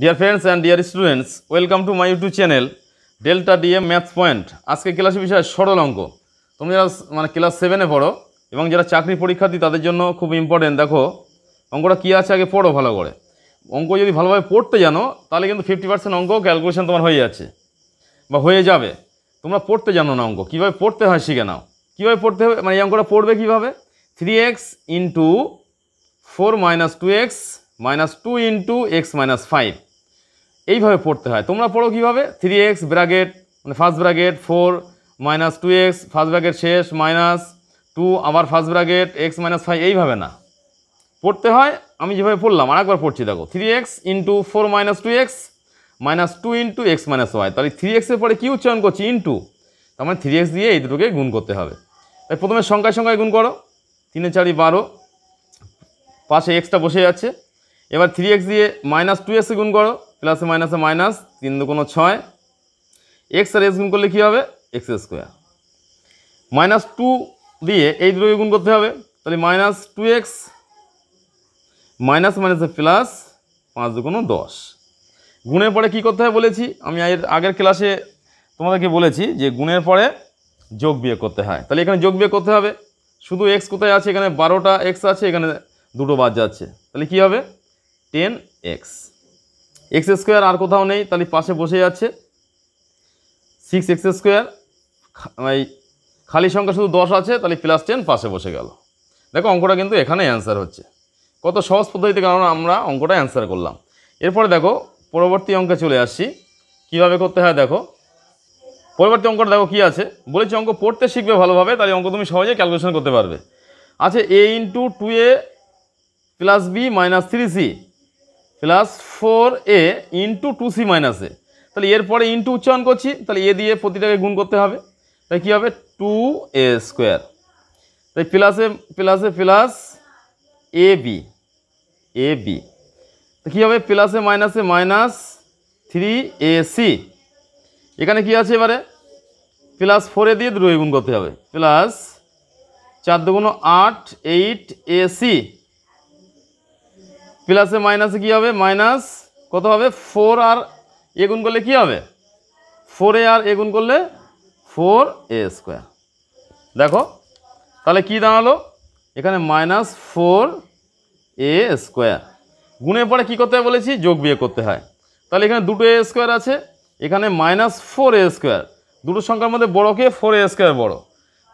deer friends and dear students welcome to my YouTube channel delta DM maths point আজকে ক্লাসের বিষয় সরল অঙ্ক তুমি যারা মানে ক্লাস সেভেনে পড়ো এবং যারা চাকরি পরীক্ষার্থী তাদের জন্য খুব ইম্পর্টেন্ট দেখো অঙ্কটা কী আছে আগে পড়ো ভালো করে অঙ্ক যদি ভালোভাবে পড়তে জানো তাহলে কিন্তু ফিফটি পার্সেন্ট অঙ্ক ক্যালকুলেশন তোমার হয়ে যাচ্ছে বা হয়ে যাবে তোমরা পড়তে জানো না অঙ্ক কীভাবে পড়তে হয় শিখে নাও কীভাবে পড়তে হবে মানে এই অঙ্কটা পড়বে কীভাবে three x into four minus two x minus two into x minus five এইভাবে পড়তে হয় তোমরা পড়ো কীভাবে থ্রি এক্স ব্র্যাগেট মানে first bracket four minus two x first bracket শেষ মাইনাস টু আবার first bracket x minus five এইভাবে না পড়তে হয় আমি যেভাবে পড়লাম আরেকবার পড়ছি দেখো three x into four minus two x minus two into x minus y তাহলে থ্রি এক্সের পরে কী উচ্চারণ করছি ইন্টু তার মানে থ্রি এক্স দিয়ে এই দুটোকে গুণ করতে হবে তাই প্রথমে সংখ্যায় সংখ্যায় গুণ করো তিনে চারি বারো পাশে এক্সটা বসে যাচ্ছে এবার থ্রি এক্স দিয়ে মাইনাস টু এক্সে গুণ করো প্লাসে মাইনাসে মাইনাস তিন দু কোনো ছয় এক্স আর এক্স গুণ করলে কী হবে এক্স স্কোয়ার মাইনাস টু দিয়ে এই দুটোকে গুণ করতে হবে তাহলে মাইনাস টু এক্স মাইনাস মাইনাসে প্লাস পাঁচ দু কোনো দশ গুণের পরে কি করতে হয় বলেছি আমি এর আগের ক্লাসে তোমাদেরকে বলেছি যে গুণের পরে যোগ বিয়ে করতে হয় তাহলে এখানে যোগ বিয়ে করতে হবে শুধু এক্স কোথায় আছে এখানে বারোটা এক্স আছে এখানে দুটো বাদ যাচ্ছে তাহলে কি হবে টেন এক্স এক্স স্কোয়ার আর কোথাও নেই তাহলে পাশে বসে যাচ্ছে সিক্স এক্স স্কোয়ার এই খালি সংখ্যা শুধু দশ আছে তাহলে প্লাস টেন পাশে বসে গেল দেখো অঙ্কটা কিন্তু এখানে অ্যান্সার হচ্ছে কত সহজ পদ্ধতিতে কারণ আমরা অঙ্কটা অ্যান্সার করলাম এরপরে দেখো পরবর্তী অঙ্কে চলে আসছি কিভাবে করতে হয় দেখো পরবর্তী অঙ্কটা দেখো কী আছে বলেছি অঙ্ক পড়তে শিখবে ভালোভাবে তাহলে অঙ্ক তুমি সহজে ক্যালকুলেশন করতে পারবে আচ্ছা a into two a plus b minus three c plus four a into two c minus a তাহলে এরপরে ইন্টু উচ্চারণ করছি তাহলে এ দিয়ে প্রতিটাকে গুণ করতে হবে তাই কী হবে টু এ স্কোয়ার তাই প্লাসে প্লাসে plus a b a b তো কী হবে প্লাসে মাইনাসে মাইনাস থ্রি এ সি এখানে কি আছে এবারে প্লাস ফোরে দিয়ে দুটোকে গুণ করতে হবে প্লাস চার দুগুণ আট এইট এ সি প্লাসে মাইনাসে কি হবে মাইনাস কত হবে ফোর আর এ গুণ করলে কি হবে ফোর এ আর এ করলে ফোর এ স্কোয়ার দেখো তাহলে কি দাঁড়ালো এখানে মাইনাস ফোর এ স্কোয়ার গুণের পরে কী করতে হয় বলেছি যোগ বিয়ে করতে হয় তাহলে এখানে দুটো এ স্কোয়ার আছে এখানে মাইনাস ফোর এ স্কোয়ার দুটো সংখ্যার মধ্যে বড়কে ফোর এ স্কোয়ার বড়ো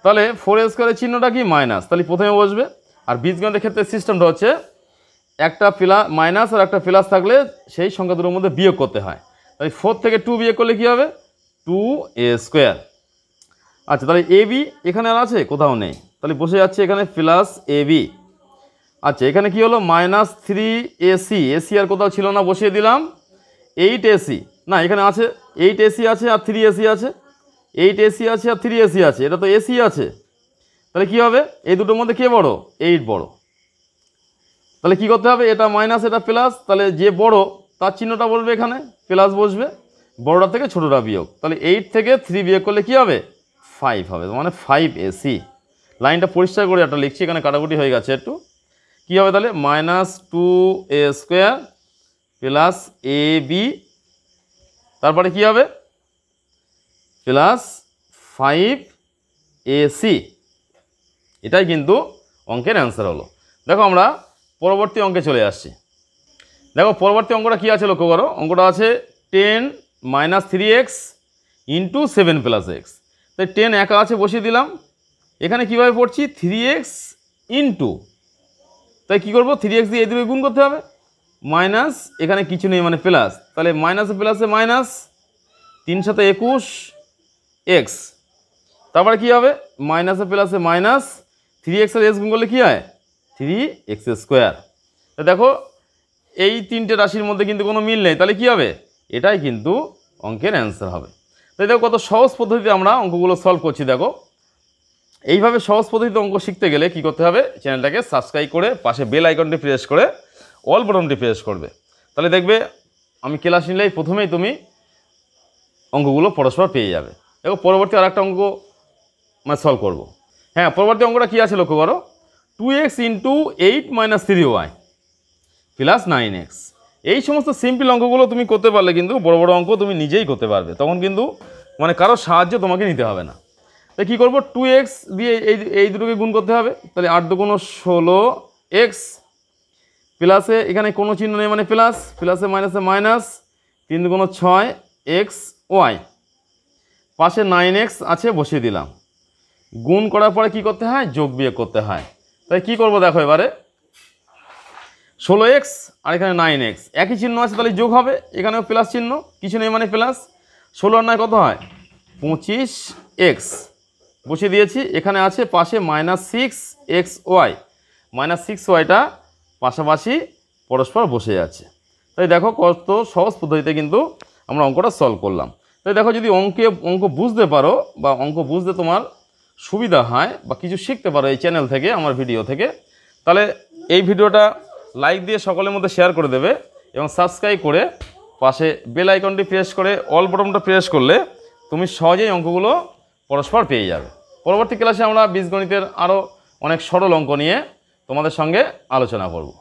তাহলে ফোর এ স্কোয়ারের চিহ্নটা কি মাইনাস তাহলে প্রথমে বসবে আর বীজগণের ক্ষেত্রে সিস্টেমটা হচ্ছে একটা ফিলা মাইনাস আর একটা প্লাস থাকলে সেই সংখ্যা দুটোর মধ্যে বিয়োগ করতে হয় তাই ফোর থেকে টু বিয়োগ করলে কী হবে টু এ স্কোয়ার আচ্ছা তাহলে এ বি এখানে আর আছে কোথাও নেই তাহলে বসে যাচ্ছে এখানে প্লাস এ বি আচ্ছা এখানে কি হলো মাইনাস থ্রি এসি এসি আর কোথাও ছিল না বসিয়ে দিলাম এইট এসি না এখানে আছে এইট এসি আছে আর থ্রি এসি আছে এইট এসি আছে আর থ্রি এসি আছে এটা তো এসি আছে তাহলে কি হবে এই দুটোর মধ্যে কে বড় এইট বড় তাহলে কি করতে হবে এটা মাইনাস এটা প্লাস তাহলে যে বড় তার চিহ্নটা বলবে এখানে প্লাস বসবে বড়টা থেকে ছোটোটা বিয়োগ তাহলে এইট থেকে থ্রি বিয়োগ করলে কি হবে ফাইভ হবে মানে ফাইভ এসি লাইনটা পরিষ্কার করে একটা লিখছি এখানে কাটাকুটি হয়ে গেছে একটু কি হবে তাহলে minus two a square plus a b তারপরে কি হবে প্লাস ফাইভ এসি এটাই কিন্তু অঙ্কের অ্যান্সার হলো দেখো আমরা পরবর্তী অঙ্কে চলে আসছি দেখো পরবর্তী অঙ্কটা কী আছে লক্ষ্য করো অঙ্কটা আছে ten minus three x into seven plus x তাই টেন একা আছে বসিয়ে দিলাম এখানে কীভাবে পড়ছি থ্রি এক্স ইন্টু তাই কী করবো থ্রি এক্স দিয়ে এদিকে গুণ করতে হবে মাইনাস এখানে কিছু নেই মানে প্লাস তাহলে মাইনাসে প্লাসে মাইনাস তিন সাথে একুশ এক্স তারপরে কী হবে মাইনাসে প্লাসে মাইনাস থ্রি এক্সের এক্স গুণ করলে কী হয় থ্রি এক্স স্কোয়ার তা দেখো এই তিনটে রাশির মধ্যে কিন্তু কোনো মিল নেই তাহলে কি হবে এটাই কিন্তু অঙ্কের অ্যান্সার হবে তাই দেখো কত সহজ পদ্ধতিতে আমরা অঙ্কগুলো সলভ করছি দেখো এইভাবে সহজ পদ্ধতিতে অঙ্ক শিখতে গেলে কি করতে হবে চ্যানেলটাকে সাবস্ক্রাইব করে পাশে বেল আইকনটি প্রেস করে অল বটনটি প্রেস করবে তাহলে দেখবে আমি ক্লাস নিলেই প্রথমেই তুমি অঙ্কগুলো পরস্পর পেয়ে যাবে দেখো পরবর্তী আরেকটা অঙ্ক মানে সলভ করবো হ্যাঁ পরবর্তী অঙ্কটা কী আছে লক্ষ্য করো two x into eight minus three y plus nine x এই সমস্ত সিম্পল অঙ্কগুলো তুমি করতে পারলে কিন্তু বড় বড় অঙ্ক তুমি নিজেই করতে পারবে তখন কিন্তু মানে কারো সাহায্য তোমাকে নিতে হবে না তাই কী করবো টু এক্স দিয়ে এই এই দুটোকে গুণ করতে হবে তাহলে আট দুগুণ ষোলো এক্স প্লাসে এখানে কোনো চিহ্ন নেই মানে প্লাস প্লাসে মাইনাসে মাইনাস তিন দুগুণ ছয় এক্স ওয়াই পাশে নাইন এক্স আছে বসিয়ে দিলাম গুণ করার পরে কি করতে হয় যোগ বিয়োগ করতে হয় তাই কী করবো দেখো এবারে ষোলো এক্স আর এখানে নাইন এক্স একই চিহ্ন আছে তাহলে যোগ হবে এখানেও প্লাস চিহ্ন কিছু নেই মানে প্লাস ষোলো আর নয় কত হয় পঁচিশ এক্স বসিয়ে দিয়েছি এখানে আছে পাশে minus six x y minus six ওয়াইটা পাশাপাশি পরস্পর বসে যাচ্ছে তাই দেখো কত সহজ পদ্ধতিতে কিন্তু আমরা অঙ্কটা সলভ করলাম তাই দেখো যদি অঙ্কে অঙ্ক বুঝতে পারো বা অঙ্ক বুঝতে তোমার সুবিধা হয় বা কিছু শিখতে পারো এই চ্যানেল থেকে আমার ভিডিও থেকে তাহলে এই ভিডিওটা লাইক দিয়ে সকলের মধ্যে শেয়ার করে দেবে এবং সাবস্ক্রাইব করে পাশে বেল আইকনটি প্রেস করে অল বটনটা প্রেস করলে তুমি সহজেই অঙ্কগুলো পরস্পর পেয়ে যাবে পরবর্তী ক্লাসে আমরা বীজগণিতের আরও অনেক সরল অঙ্ক নিয়ে তোমাদের সঙ্গে আলোচনা করব